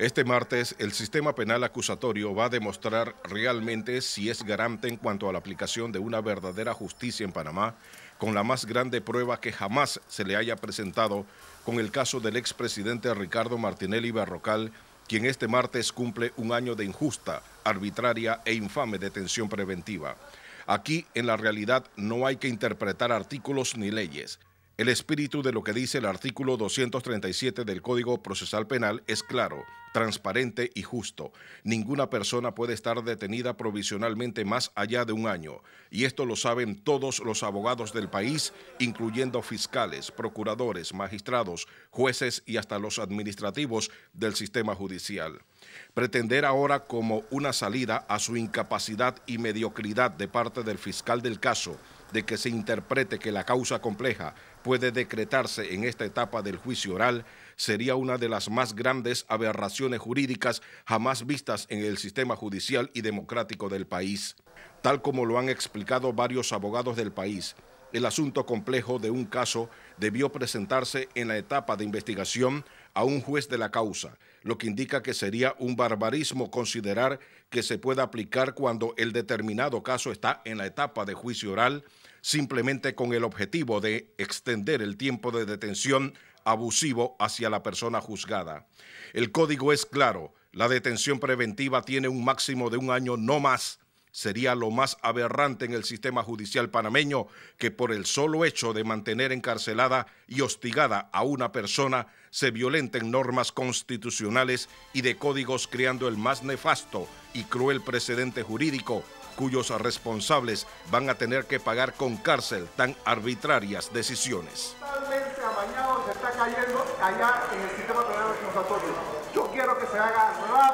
Este martes, el sistema penal acusatorio va a demostrar realmente si es garante en cuanto a la aplicación de una verdadera justicia en Panamá, con la más grande prueba que jamás se le haya presentado con el caso del expresidente Ricardo Martinelli Barrocal, quien este martes cumple un año de injusta, arbitraria e infame detención preventiva. Aquí, en la realidad, no hay que interpretar artículos ni leyes. El espíritu de lo que dice el artículo 237 del Código Procesal Penal es claro, transparente y justo. Ninguna persona puede estar detenida provisionalmente más allá de un año. Y esto lo saben todos los abogados del país, incluyendo fiscales, procuradores, magistrados, jueces y hasta los administrativos del sistema judicial. Pretender ahora como una salida a su incapacidad y mediocridad de parte del fiscal del caso de que se interprete que la causa compleja puede decretarse en esta etapa del juicio oral sería una de las más grandes aberraciones jurídicas jamás vistas en el sistema judicial y democrático del país. Tal como lo han explicado varios abogados del país, el asunto complejo de un caso debió presentarse en la etapa de investigación a un juez de la causa, lo que indica que sería un barbarismo considerar que se pueda aplicar cuando el determinado caso está en la etapa de juicio oral, simplemente con el objetivo de extender el tiempo de detención abusivo hacia la persona juzgada. El código es claro, la detención preventiva tiene un máximo de un año no más sería lo más aberrante en el sistema judicial panameño que por el solo hecho de mantener encarcelada y hostigada a una persona se violenten normas constitucionales y de códigos creando el más nefasto y cruel precedente jurídico cuyos responsables van a tener que pagar con cárcel tan arbitrarias decisiones. Yo quiero que se haga